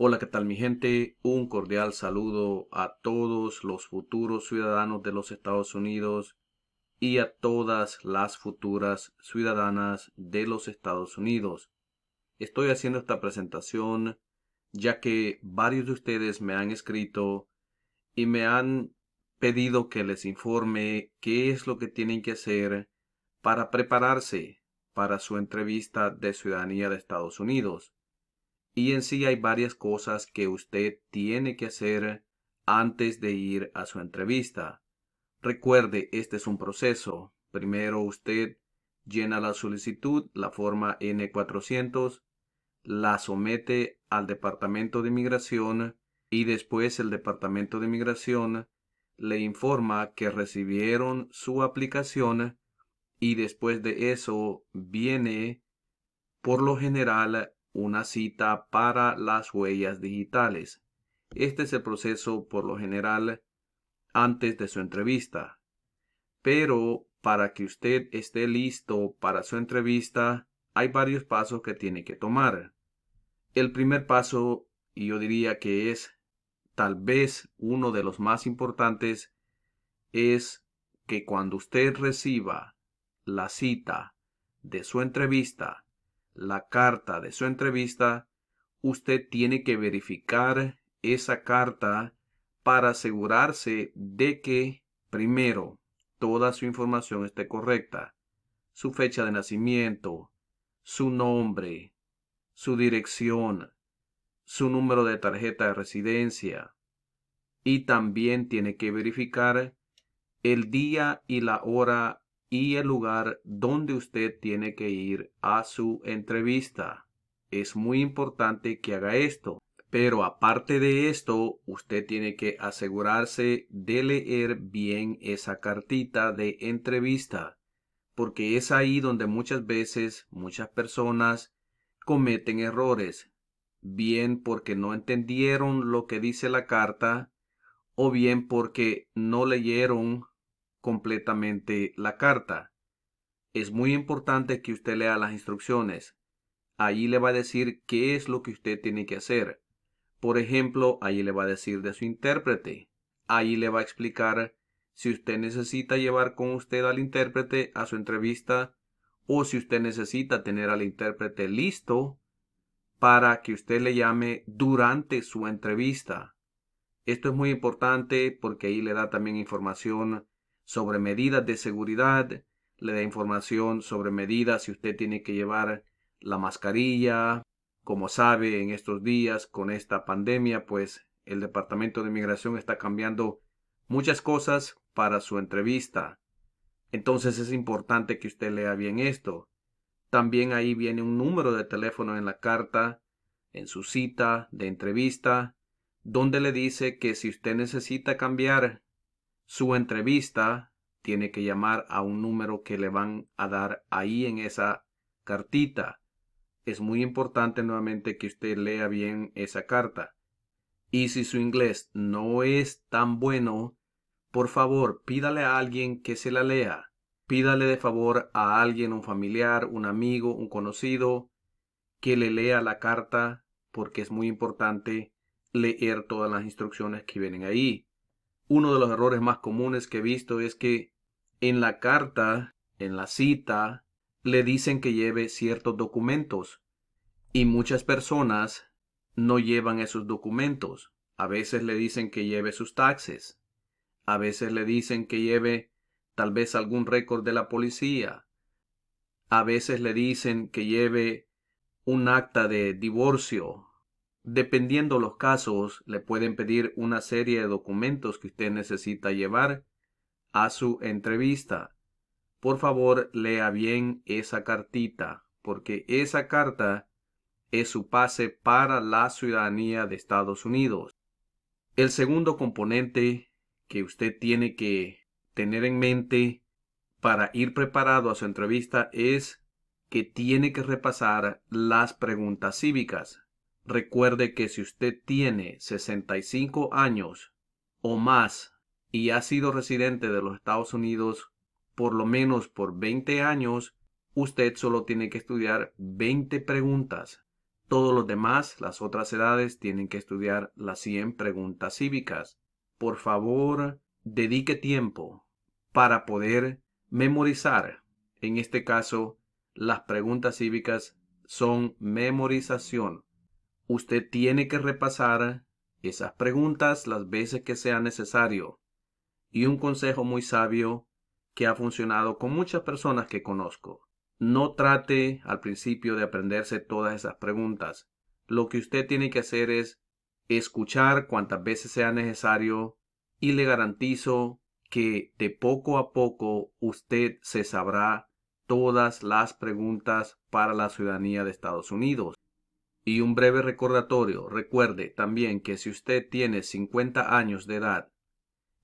Hola, ¿qué tal mi gente? Un cordial saludo a todos los futuros ciudadanos de los Estados Unidos y a todas las futuras ciudadanas de los Estados Unidos. Estoy haciendo esta presentación ya que varios de ustedes me han escrito y me han pedido que les informe qué es lo que tienen que hacer para prepararse para su entrevista de ciudadanía de Estados Unidos. Y en sí hay varias cosas que usted tiene que hacer antes de ir a su entrevista. Recuerde, este es un proceso. Primero usted llena la solicitud, la forma N400, la somete al Departamento de Inmigración y después el Departamento de migración le informa que recibieron su aplicación y después de eso viene por lo general una cita para las huellas digitales. Este es el proceso por lo general antes de su entrevista. Pero para que usted esté listo para su entrevista, hay varios pasos que tiene que tomar. El primer paso, y yo diría que es tal vez uno de los más importantes, es que cuando usted reciba la cita de su entrevista, la carta de su entrevista, usted tiene que verificar esa carta para asegurarse de que, primero, toda su información esté correcta, su fecha de nacimiento, su nombre, su dirección, su número de tarjeta de residencia y también tiene que verificar el día y la hora y el lugar donde usted tiene que ir a su entrevista. Es muy importante que haga esto. Pero aparte de esto, usted tiene que asegurarse de leer bien esa cartita de entrevista, porque es ahí donde muchas veces muchas personas cometen errores, bien porque no entendieron lo que dice la carta, o bien porque no leyeron completamente la carta. Es muy importante que usted lea las instrucciones. Allí le va a decir qué es lo que usted tiene que hacer. Por ejemplo, allí le va a decir de su intérprete. Allí le va a explicar si usted necesita llevar con usted al intérprete a su entrevista o si usted necesita tener al intérprete listo para que usted le llame durante su entrevista. Esto es muy importante porque ahí le da también información sobre medidas de seguridad, le da información sobre medidas si usted tiene que llevar la mascarilla. Como sabe, en estos días con esta pandemia, pues el Departamento de Inmigración está cambiando muchas cosas para su entrevista. Entonces es importante que usted lea bien esto. También ahí viene un número de teléfono en la carta, en su cita de entrevista, donde le dice que si usted necesita cambiar su entrevista, tiene que llamar a un número que le van a dar ahí en esa cartita. Es muy importante nuevamente que usted lea bien esa carta. Y si su inglés no es tan bueno, por favor pídale a alguien que se la lea. Pídale de favor a alguien, un familiar, un amigo, un conocido, que le lea la carta porque es muy importante leer todas las instrucciones que vienen ahí uno de los errores más comunes que he visto es que en la carta, en la cita, le dicen que lleve ciertos documentos y muchas personas no llevan esos documentos. A veces le dicen que lleve sus taxes, a veces le dicen que lleve tal vez algún récord de la policía, a veces le dicen que lleve un acta de divorcio, Dependiendo los casos, le pueden pedir una serie de documentos que usted necesita llevar a su entrevista. Por favor, lea bien esa cartita, porque esa carta es su pase para la ciudadanía de Estados Unidos. El segundo componente que usted tiene que tener en mente para ir preparado a su entrevista es que tiene que repasar las preguntas cívicas. Recuerde que si usted tiene 65 años o más y ha sido residente de los Estados Unidos por lo menos por 20 años, usted solo tiene que estudiar 20 preguntas. Todos los demás, las otras edades, tienen que estudiar las 100 preguntas cívicas. Por favor, dedique tiempo para poder memorizar. En este caso, las preguntas cívicas son memorización. Usted tiene que repasar esas preguntas las veces que sea necesario. Y un consejo muy sabio que ha funcionado con muchas personas que conozco. No trate al principio de aprenderse todas esas preguntas. Lo que usted tiene que hacer es escuchar cuantas veces sea necesario y le garantizo que de poco a poco usted se sabrá todas las preguntas para la ciudadanía de Estados Unidos. Y un breve recordatorio, recuerde también que si usted tiene 50 años de edad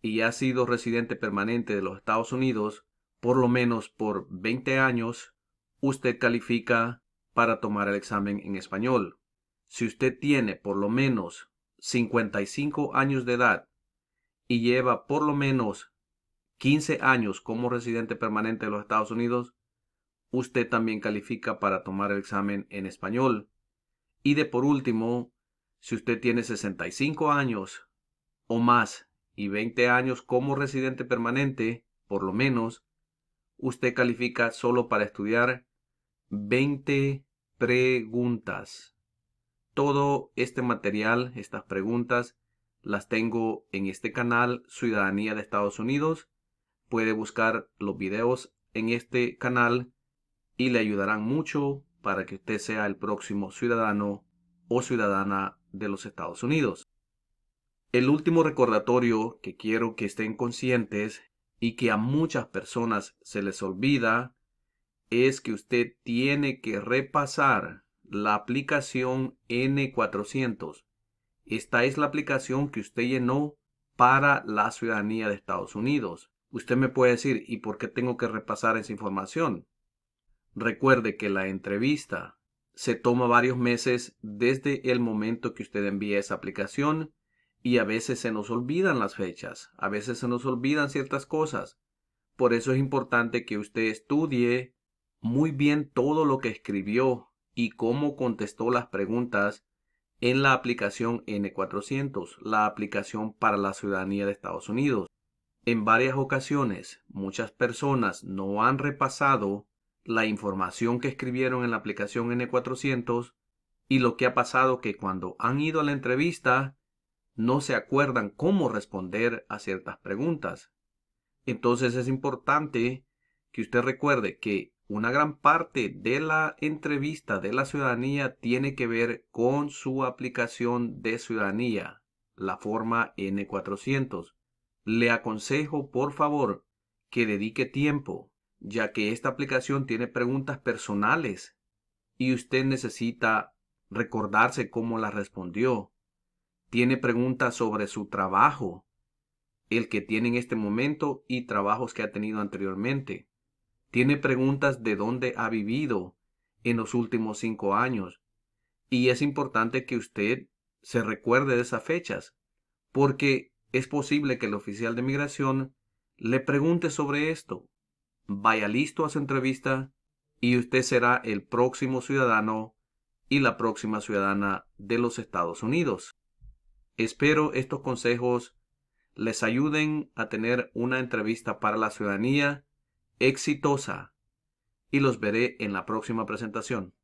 y ha sido residente permanente de los Estados Unidos por lo menos por 20 años, usted califica para tomar el examen en español. Si usted tiene por lo menos 55 años de edad y lleva por lo menos 15 años como residente permanente de los Estados Unidos, usted también califica para tomar el examen en español. Y de por último, si usted tiene 65 años o más y 20 años como residente permanente, por lo menos, usted califica solo para estudiar 20 preguntas. Todo este material, estas preguntas, las tengo en este canal Ciudadanía de Estados Unidos. Puede buscar los videos en este canal y le ayudarán mucho para que usted sea el próximo ciudadano o ciudadana de los Estados Unidos. El último recordatorio que quiero que estén conscientes y que a muchas personas se les olvida es que usted tiene que repasar la aplicación N400. Esta es la aplicación que usted llenó para la ciudadanía de Estados Unidos. Usted me puede decir, ¿y por qué tengo que repasar esa información? Recuerde que la entrevista se toma varios meses desde el momento que usted envía esa aplicación y a veces se nos olvidan las fechas, a veces se nos olvidan ciertas cosas. Por eso es importante que usted estudie muy bien todo lo que escribió y cómo contestó las preguntas en la aplicación N400, la aplicación para la ciudadanía de Estados Unidos. En varias ocasiones, muchas personas no han repasado la información que escribieron en la aplicación N400 y lo que ha pasado que cuando han ido a la entrevista no se acuerdan cómo responder a ciertas preguntas. Entonces es importante que usted recuerde que una gran parte de la entrevista de la ciudadanía tiene que ver con su aplicación de ciudadanía, la forma N400. Le aconsejo, por favor, que dedique tiempo, ya que esta aplicación tiene preguntas personales y usted necesita recordarse cómo las respondió. Tiene preguntas sobre su trabajo, el que tiene en este momento y trabajos que ha tenido anteriormente. Tiene preguntas de dónde ha vivido en los últimos cinco años. Y es importante que usted se recuerde de esas fechas, porque es posible que el oficial de migración le pregunte sobre esto vaya listo a su entrevista y usted será el próximo ciudadano y la próxima ciudadana de los Estados Unidos. Espero estos consejos les ayuden a tener una entrevista para la ciudadanía exitosa y los veré en la próxima presentación.